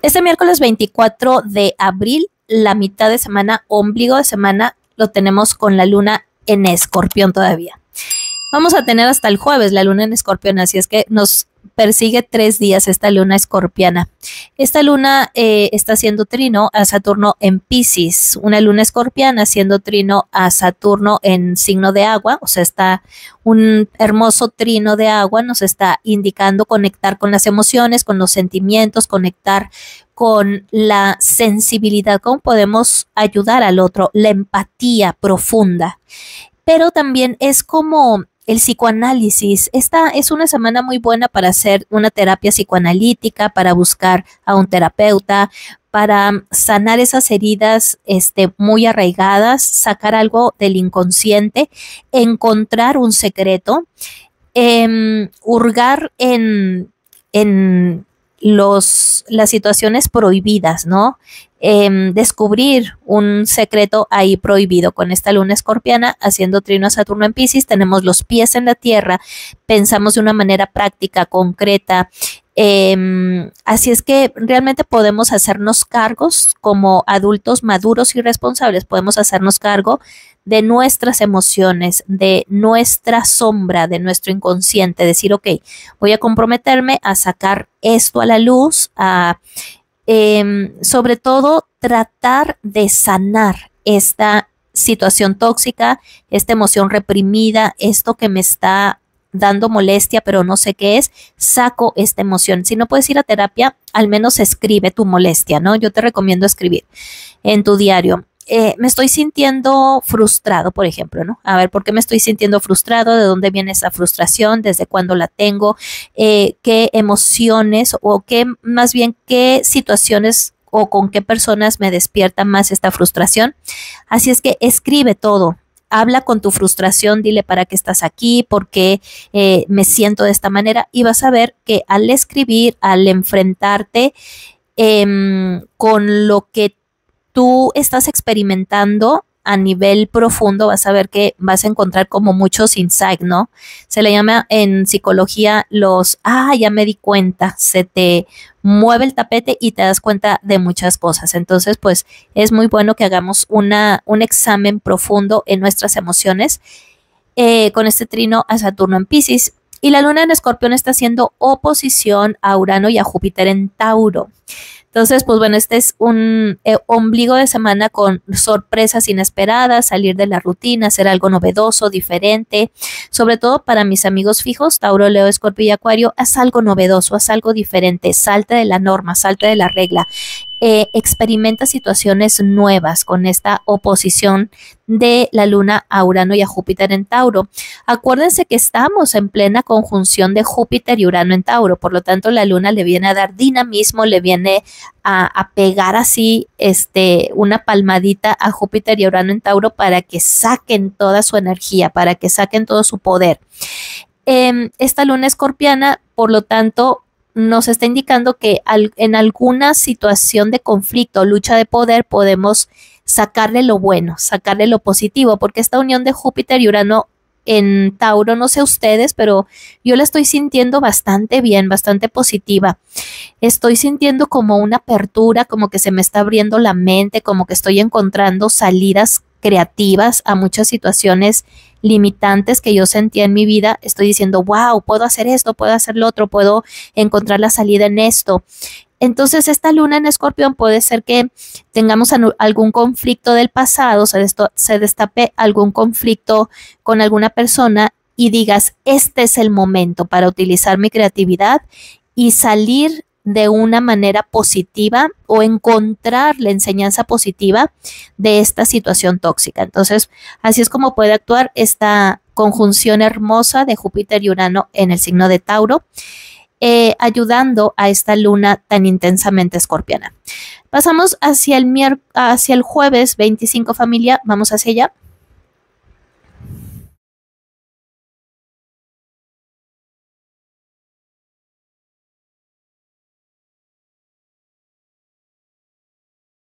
Este miércoles 24 de abril, la mitad de semana, ombligo de semana, lo tenemos con la luna en escorpión todavía. Vamos a tener hasta el jueves la luna en escorpión, así es que nos persigue tres días esta luna escorpiana. Esta luna eh, está haciendo trino a Saturno en Pisces, una luna escorpiana haciendo trino a Saturno en signo de agua, o sea, está un hermoso trino de agua, nos está indicando conectar con las emociones, con los sentimientos, conectar con la sensibilidad, cómo podemos ayudar al otro, la empatía profunda. Pero también es como el psicoanálisis. Esta es una semana muy buena para hacer una terapia psicoanalítica, para buscar a un terapeuta, para sanar esas heridas este, muy arraigadas, sacar algo del inconsciente, encontrar un secreto, em, hurgar en, en los, las situaciones prohibidas, ¿no? Em, descubrir un secreto ahí prohibido. Con esta luna escorpiana haciendo trino a Saturno en Pisces, tenemos los pies en la tierra, pensamos de una manera práctica, concreta. Em, así es que realmente podemos hacernos cargos como adultos maduros y responsables, podemos hacernos cargo de nuestras emociones, de nuestra sombra, de nuestro inconsciente, decir, ok, voy a comprometerme a sacar esto a la luz, a em, sobre todo tratar de sanar esta situación tóxica, esta emoción reprimida, esto que me está dando molestia, pero no sé qué es, saco esta emoción. Si no puedes ir a terapia, al menos escribe tu molestia, ¿no? Yo te recomiendo escribir en tu diario. Eh, me estoy sintiendo frustrado, por ejemplo, ¿no? A ver, ¿por qué me estoy sintiendo frustrado? ¿De dónde viene esa frustración? ¿Desde cuándo la tengo? Eh, ¿Qué emociones o qué, más bien, qué situaciones o con qué personas me despierta más esta frustración? Así es que escribe todo, habla con tu frustración, dile para qué estás aquí, por qué eh, me siento de esta manera y vas a ver que al escribir, al enfrentarte em, con lo que tú estás experimentando a nivel profundo, vas a ver que vas a encontrar como muchos insights, ¿no? Se le llama en psicología los, ah, ya me di cuenta, se te mueve el tapete y te das cuenta de muchas cosas. Entonces, pues es muy bueno que hagamos una, un examen profundo en nuestras emociones eh, con este trino a Saturno en Pisces. Y la luna en Escorpión está haciendo oposición a Urano y a Júpiter en Tauro. Entonces, pues bueno, este es un eh, ombligo de semana con sorpresas inesperadas, salir de la rutina, hacer algo novedoso, diferente. Sobre todo para mis amigos fijos, Tauro, Leo, Escorpio y Acuario, haz algo novedoso, haz algo diferente, salte de la norma, salte de la regla. Eh, experimenta situaciones nuevas con esta oposición de la luna a Urano y a Júpiter en Tauro. Acuérdense que estamos en plena conjunción de Júpiter y Urano en Tauro, por lo tanto la luna le viene a dar dinamismo, le viene a, pegar así este, una palmadita a Júpiter y Urano en Tauro para que saquen toda su energía, para que saquen todo su poder. Em, esta luna escorpiana, por lo tanto, nos está indicando que en alguna situación de conflicto, lucha de poder, podemos sacarle lo bueno, sacarle lo positivo, porque esta unión de Júpiter y Urano en Tauro, no sé ustedes, pero yo la estoy sintiendo bastante bien, bastante positiva. Estoy sintiendo como una apertura, como que se me está abriendo la mente, como que estoy encontrando salidas creativas, a muchas situaciones limitantes que yo sentía en mi vida, estoy diciendo, wow, puedo hacer esto, puedo hacer lo otro, puedo encontrar la salida en esto. Entonces, esta luna en escorpión puede ser que tengamos algún conflicto del pasado, se, se destape algún conflicto con alguna persona y digas, este es el momento para utilizar mi creatividad y salir de una manera positiva o encontrar la enseñanza positiva de esta situación tóxica. Entonces, así es como puede actuar esta conjunción hermosa de Júpiter y Urano en el signo de Tauro. Eh, ayudando a esta luna tan intensamente escorpiana. Pasamos hacia el, hacia el jueves 25 familia, vamos hacia allá.